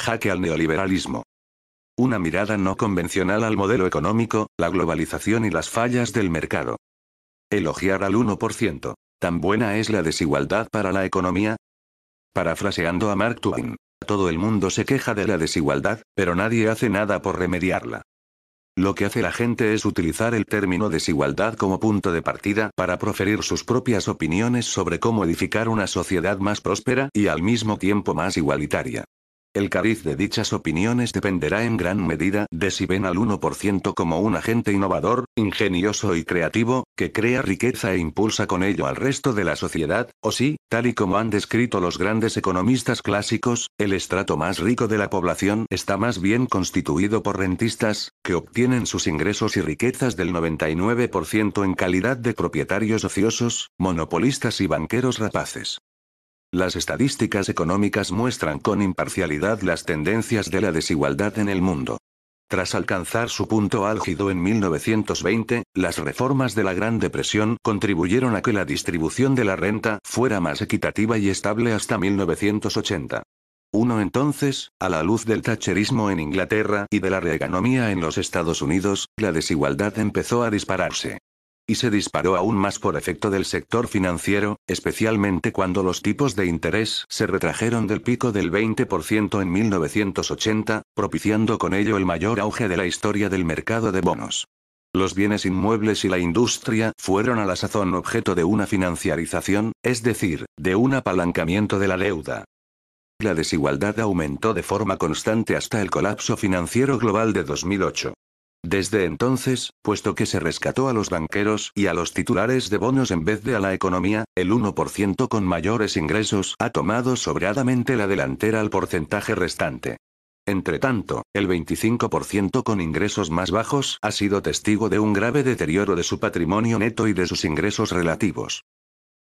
Jaque al neoliberalismo. Una mirada no convencional al modelo económico, la globalización y las fallas del mercado. Elogiar al 1%. ¿Tan buena es la desigualdad para la economía? Parafraseando a Mark Twain, todo el mundo se queja de la desigualdad, pero nadie hace nada por remediarla. Lo que hace la gente es utilizar el término desigualdad como punto de partida para proferir sus propias opiniones sobre cómo edificar una sociedad más próspera y al mismo tiempo más igualitaria. El cariz de dichas opiniones dependerá en gran medida de si ven al 1% como un agente innovador, ingenioso y creativo, que crea riqueza e impulsa con ello al resto de la sociedad, o si, tal y como han descrito los grandes economistas clásicos, el estrato más rico de la población está más bien constituido por rentistas, que obtienen sus ingresos y riquezas del 99% en calidad de propietarios ociosos, monopolistas y banqueros rapaces. Las estadísticas económicas muestran con imparcialidad las tendencias de la desigualdad en el mundo. Tras alcanzar su punto álgido en 1920, las reformas de la Gran Depresión contribuyeron a que la distribución de la renta fuera más equitativa y estable hasta 1980. Uno entonces, a la luz del Thatcherismo en Inglaterra y de la Reaganomía en los Estados Unidos, la desigualdad empezó a dispararse y se disparó aún más por efecto del sector financiero, especialmente cuando los tipos de interés se retrajeron del pico del 20% en 1980, propiciando con ello el mayor auge de la historia del mercado de bonos. Los bienes inmuebles y la industria fueron a la sazón objeto de una financiarización, es decir, de un apalancamiento de la deuda. La desigualdad aumentó de forma constante hasta el colapso financiero global de 2008. Desde entonces, puesto que se rescató a los banqueros y a los titulares de bonos en vez de a la economía, el 1% con mayores ingresos ha tomado sobradamente la delantera al porcentaje restante. tanto, el 25% con ingresos más bajos ha sido testigo de un grave deterioro de su patrimonio neto y de sus ingresos relativos.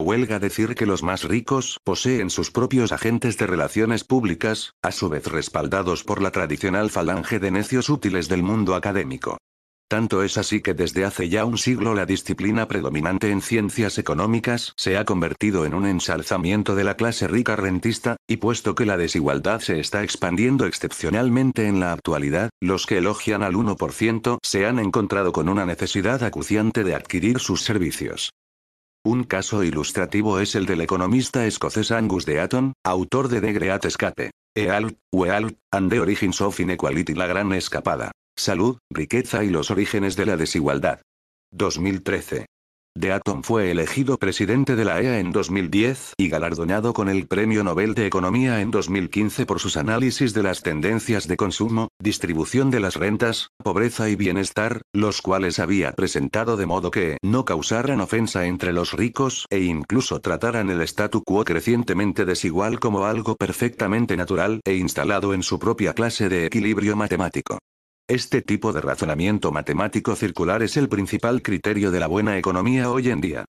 Huelga decir que los más ricos poseen sus propios agentes de relaciones públicas, a su vez respaldados por la tradicional falange de necios útiles del mundo académico. Tanto es así que desde hace ya un siglo la disciplina predominante en ciencias económicas se ha convertido en un ensalzamiento de la clase rica rentista, y puesto que la desigualdad se está expandiendo excepcionalmente en la actualidad, los que elogian al 1% se han encontrado con una necesidad acuciante de adquirir sus servicios. Un caso ilustrativo es el del economista escocés Angus de Deaton, autor de The Great Escape. Ealt, Wealth, and the Origins of Inequality La Gran Escapada. Salud, riqueza y los orígenes de la desigualdad. 2013. Atom fue elegido presidente de la EA en 2010 y galardonado con el Premio Nobel de Economía en 2015 por sus análisis de las tendencias de consumo, distribución de las rentas, pobreza y bienestar, los cuales había presentado de modo que no causaran ofensa entre los ricos e incluso trataran el statu quo crecientemente desigual como algo perfectamente natural e instalado en su propia clase de equilibrio matemático. Este tipo de razonamiento matemático circular es el principal criterio de la buena economía hoy en día.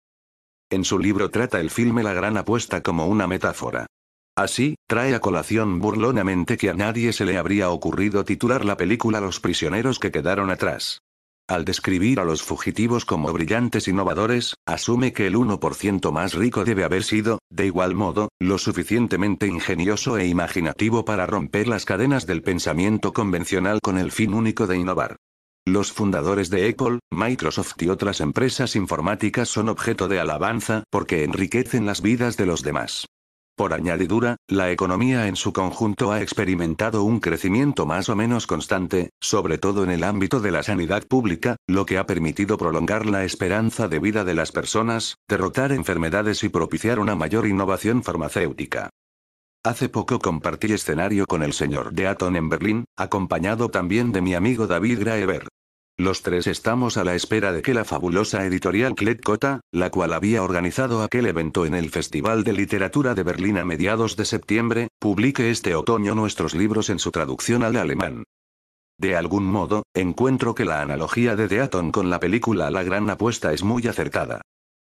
En su libro trata el filme La Gran Apuesta como una metáfora. Así, trae a colación burlonamente que a nadie se le habría ocurrido titular la película Los prisioneros que quedaron atrás. Al describir a los fugitivos como brillantes innovadores, asume que el 1% más rico debe haber sido, de igual modo, lo suficientemente ingenioso e imaginativo para romper las cadenas del pensamiento convencional con el fin único de innovar. Los fundadores de Apple, Microsoft y otras empresas informáticas son objeto de alabanza porque enriquecen las vidas de los demás. Por añadidura, la economía en su conjunto ha experimentado un crecimiento más o menos constante, sobre todo en el ámbito de la sanidad pública, lo que ha permitido prolongar la esperanza de vida de las personas, derrotar enfermedades y propiciar una mayor innovación farmacéutica. Hace poco compartí escenario con el señor Deaton en Berlín, acompañado también de mi amigo David Graeber. Los tres estamos a la espera de que la fabulosa editorial klett la cual había organizado aquel evento en el Festival de Literatura de Berlín a mediados de septiembre, publique este otoño nuestros libros en su traducción al alemán. De algún modo, encuentro que la analogía de Deaton con la película La Gran Apuesta es muy acertada.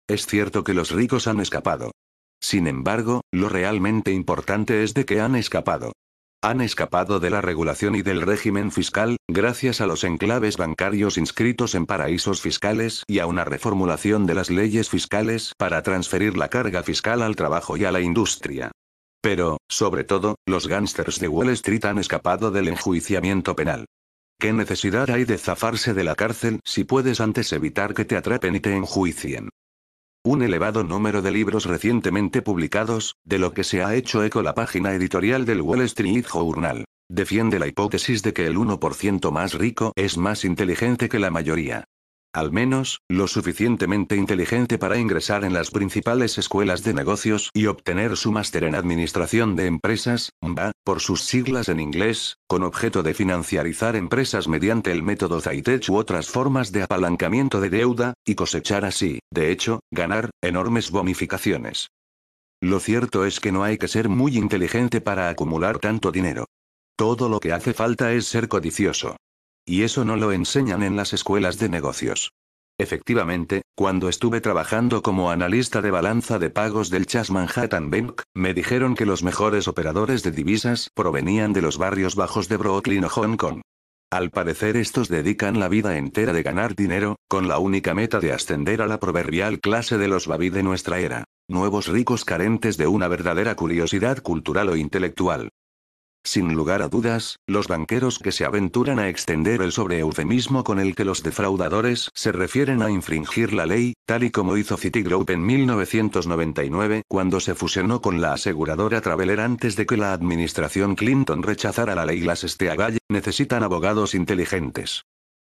Es cierto que los ricos han escapado. Sin embargo, lo realmente importante es de que han escapado. Han escapado de la regulación y del régimen fiscal, gracias a los enclaves bancarios inscritos en paraísos fiscales y a una reformulación de las leyes fiscales para transferir la carga fiscal al trabajo y a la industria. Pero, sobre todo, los gángsters de Wall Street han escapado del enjuiciamiento penal. ¿Qué necesidad hay de zafarse de la cárcel si puedes antes evitar que te atrapen y te enjuicien? un elevado número de libros recientemente publicados, de lo que se ha hecho eco la página editorial del Wall Street Journal. Defiende la hipótesis de que el 1% más rico es más inteligente que la mayoría al menos, lo suficientemente inteligente para ingresar en las principales escuelas de negocios y obtener su máster en Administración de Empresas, MBA, por sus siglas en inglés, con objeto de financiarizar empresas mediante el método Zaitech u otras formas de apalancamiento de deuda, y cosechar así, de hecho, ganar, enormes bonificaciones. Lo cierto es que no hay que ser muy inteligente para acumular tanto dinero. Todo lo que hace falta es ser codicioso. Y eso no lo enseñan en las escuelas de negocios. Efectivamente, cuando estuve trabajando como analista de balanza de pagos del Chas Manhattan Bank, me dijeron que los mejores operadores de divisas provenían de los barrios bajos de Brooklyn o Hong Kong. Al parecer estos dedican la vida entera de ganar dinero, con la única meta de ascender a la proverbial clase de los Babi de nuestra era. Nuevos ricos carentes de una verdadera curiosidad cultural o intelectual. Sin lugar a dudas, los banqueros que se aventuran a extender el eufemismo con el que los defraudadores se refieren a infringir la ley, tal y como hizo Citigroup en 1999 cuando se fusionó con la aseguradora Traveler antes de que la administración Clinton rechazara la ley las steagall necesitan abogados inteligentes.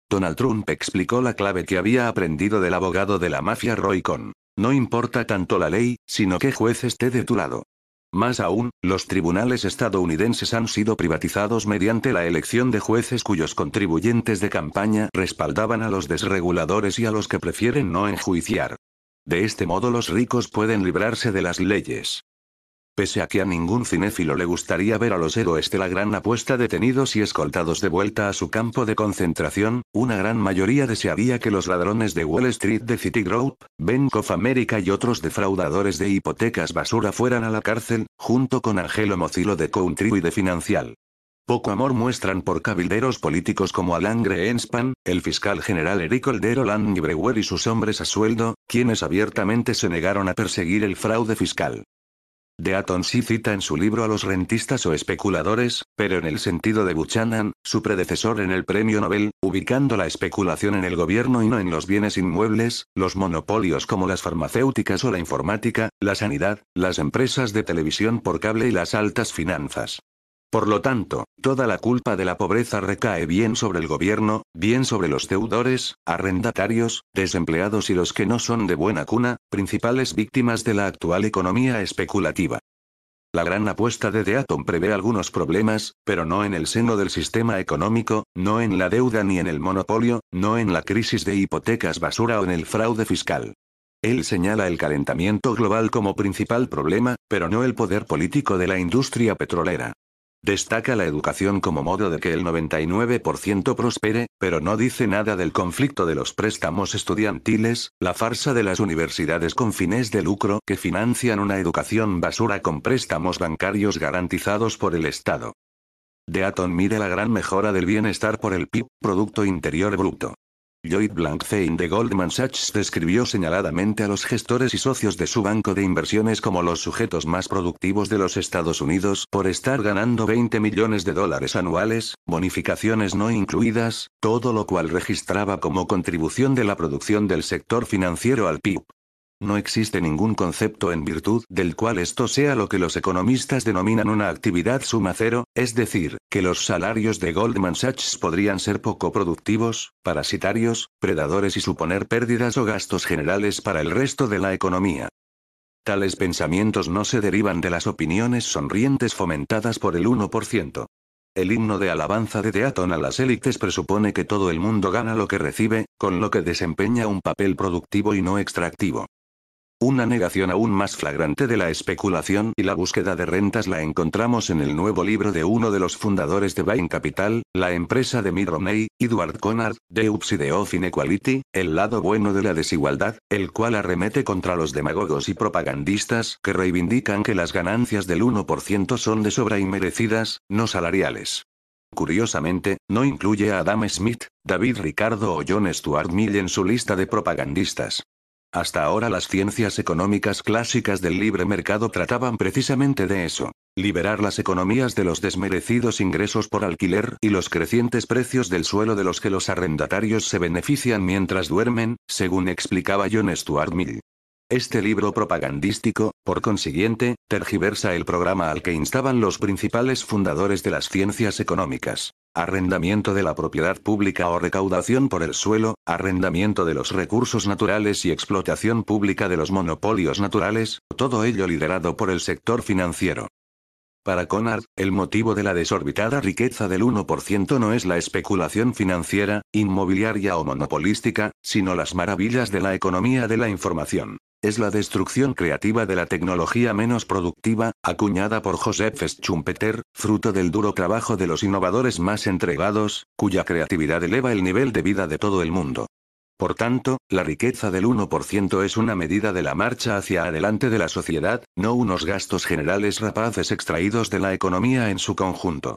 Donald Trump explicó la clave que había aprendido del abogado de la mafia Roy Cohn. No importa tanto la ley, sino que juez esté de tu lado. Más aún, los tribunales estadounidenses han sido privatizados mediante la elección de jueces cuyos contribuyentes de campaña respaldaban a los desreguladores y a los que prefieren no enjuiciar. De este modo los ricos pueden librarse de las leyes. Pese a que a ningún cinéfilo le gustaría ver a los héroes de la gran apuesta detenidos y escoltados de vuelta a su campo de concentración, una gran mayoría desearía que los ladrones de Wall Street de Citigroup, Bank of America y otros defraudadores de hipotecas basura fueran a la cárcel, junto con Angelo Mocilo de Country y de Financial. Poco amor muestran por cabilderos políticos como Alan Greenspan, el fiscal general Eric y Brewer y sus hombres a sueldo, quienes abiertamente se negaron a perseguir el fraude fiscal. Deaton sí cita en su libro a los rentistas o especuladores, pero en el sentido de Buchanan, su predecesor en el premio Nobel, ubicando la especulación en el gobierno y no en los bienes inmuebles, los monopolios como las farmacéuticas o la informática, la sanidad, las empresas de televisión por cable y las altas finanzas. Por lo tanto, toda la culpa de la pobreza recae bien sobre el gobierno, bien sobre los deudores, arrendatarios, desempleados y los que no son de buena cuna, principales víctimas de la actual economía especulativa. La gran apuesta de Deaton prevé algunos problemas, pero no en el seno del sistema económico, no en la deuda ni en el monopolio, no en la crisis de hipotecas basura o en el fraude fiscal. Él señala el calentamiento global como principal problema, pero no el poder político de la industria petrolera. Destaca la educación como modo de que el 99% prospere, pero no dice nada del conflicto de los préstamos estudiantiles, la farsa de las universidades con fines de lucro que financian una educación basura con préstamos bancarios garantizados por el Estado. Deaton mide la gran mejora del bienestar por el PIB, Producto Interior Bruto. Lloyd Blankfein de Goldman Sachs describió señaladamente a los gestores y socios de su banco de inversiones como los sujetos más productivos de los Estados Unidos por estar ganando 20 millones de dólares anuales, bonificaciones no incluidas, todo lo cual registraba como contribución de la producción del sector financiero al PIB. No existe ningún concepto en virtud del cual esto sea lo que los economistas denominan una actividad suma cero, es decir, que los salarios de Goldman Sachs podrían ser poco productivos, parasitarios, predadores y suponer pérdidas o gastos generales para el resto de la economía. Tales pensamientos no se derivan de las opiniones sonrientes fomentadas por el 1%. El himno de alabanza de Deaton a las élites presupone que todo el mundo gana lo que recibe, con lo que desempeña un papel productivo y no extractivo. Una negación aún más flagrante de la especulación y la búsqueda de rentas la encontramos en el nuevo libro de uno de los fundadores de Bain Capital, la empresa de Midroney, Edward Conard, The Upside of Inequality, el lado bueno de la desigualdad, el cual arremete contra los demagogos y propagandistas que reivindican que las ganancias del 1% son de sobra y no salariales. Curiosamente, no incluye a Adam Smith, David Ricardo o John Stuart Mill en su lista de propagandistas. Hasta ahora las ciencias económicas clásicas del libre mercado trataban precisamente de eso. Liberar las economías de los desmerecidos ingresos por alquiler y los crecientes precios del suelo de los que los arrendatarios se benefician mientras duermen, según explicaba John Stuart Mill. Este libro propagandístico, por consiguiente, tergiversa el programa al que instaban los principales fundadores de las ciencias económicas arrendamiento de la propiedad pública o recaudación por el suelo, arrendamiento de los recursos naturales y explotación pública de los monopolios naturales, todo ello liderado por el sector financiero. Para Conard, el motivo de la desorbitada riqueza del 1% no es la especulación financiera, inmobiliaria o monopolística, sino las maravillas de la economía de la información es la destrucción creativa de la tecnología menos productiva, acuñada por Joseph Schumpeter, fruto del duro trabajo de los innovadores más entregados, cuya creatividad eleva el nivel de vida de todo el mundo. Por tanto, la riqueza del 1% es una medida de la marcha hacia adelante de la sociedad, no unos gastos generales rapaces extraídos de la economía en su conjunto.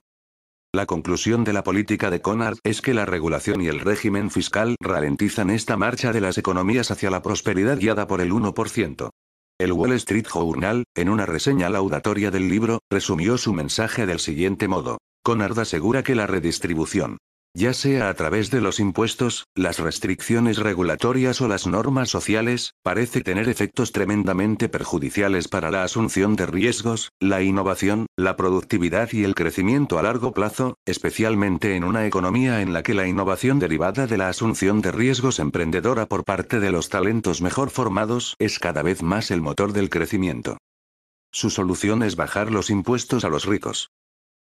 La conclusión de la política de Conard es que la regulación y el régimen fiscal ralentizan esta marcha de las economías hacia la prosperidad guiada por el 1%. El Wall Street Journal, en una reseña laudatoria del libro, resumió su mensaje del siguiente modo. Conard asegura que la redistribución ya sea a través de los impuestos, las restricciones regulatorias o las normas sociales, parece tener efectos tremendamente perjudiciales para la asunción de riesgos, la innovación, la productividad y el crecimiento a largo plazo, especialmente en una economía en la que la innovación derivada de la asunción de riesgos emprendedora por parte de los talentos mejor formados es cada vez más el motor del crecimiento. Su solución es bajar los impuestos a los ricos.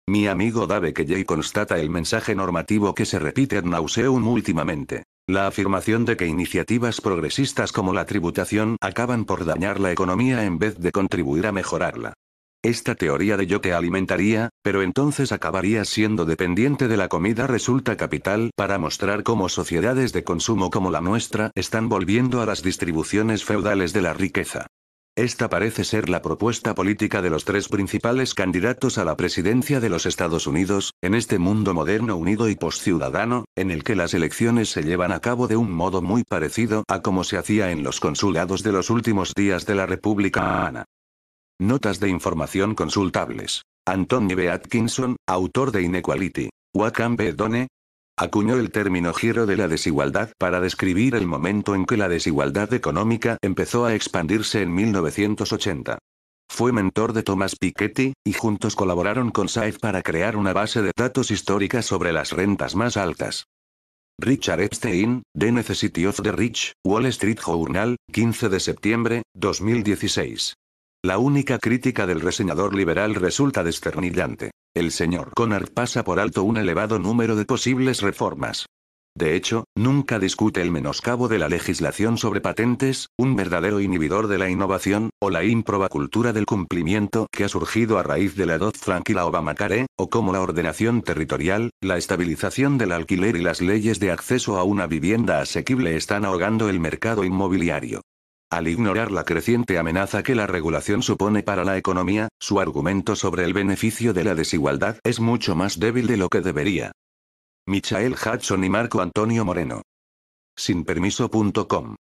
Mi amigo Dave Key constata el mensaje normativo que se repite en nauseum últimamente. La afirmación de que iniciativas progresistas como la tributación acaban por dañar la economía en vez de contribuir a mejorarla. Esta teoría de yo te alimentaría, pero entonces acabaría siendo dependiente de la comida resulta capital para mostrar cómo sociedades de consumo como la nuestra están volviendo a las distribuciones feudales de la riqueza. Esta parece ser la propuesta política de los tres principales candidatos a la presidencia de los Estados Unidos, en este mundo moderno unido y postciudadano, en el que las elecciones se llevan a cabo de un modo muy parecido a como se hacía en los consulados de los últimos días de la República Ana. Notas de información consultables. Anthony B. Atkinson, autor de Inequality. What Can acuñó el término giro de la desigualdad para describir el momento en que la desigualdad económica empezó a expandirse en 1980. Fue mentor de Thomas Piketty, y juntos colaboraron con Saif para crear una base de datos histórica sobre las rentas más altas. Richard Epstein, The Necessity of the Rich, Wall Street Journal, 15 de septiembre, 2016. La única crítica del reseñador liberal resulta desternillante. El señor Conard pasa por alto un elevado número de posibles reformas. De hecho, nunca discute el menoscabo de la legislación sobre patentes, un verdadero inhibidor de la innovación, o la ímproba cultura del cumplimiento que ha surgido a raíz de la Dodd-Frank y la Obamacare, o como la ordenación territorial, la estabilización del alquiler y las leyes de acceso a una vivienda asequible están ahogando el mercado inmobiliario. Al ignorar la creciente amenaza que la regulación supone para la economía, su argumento sobre el beneficio de la desigualdad es mucho más débil de lo que debería. Michael Hudson y Marco Antonio Moreno. Sinpermiso.com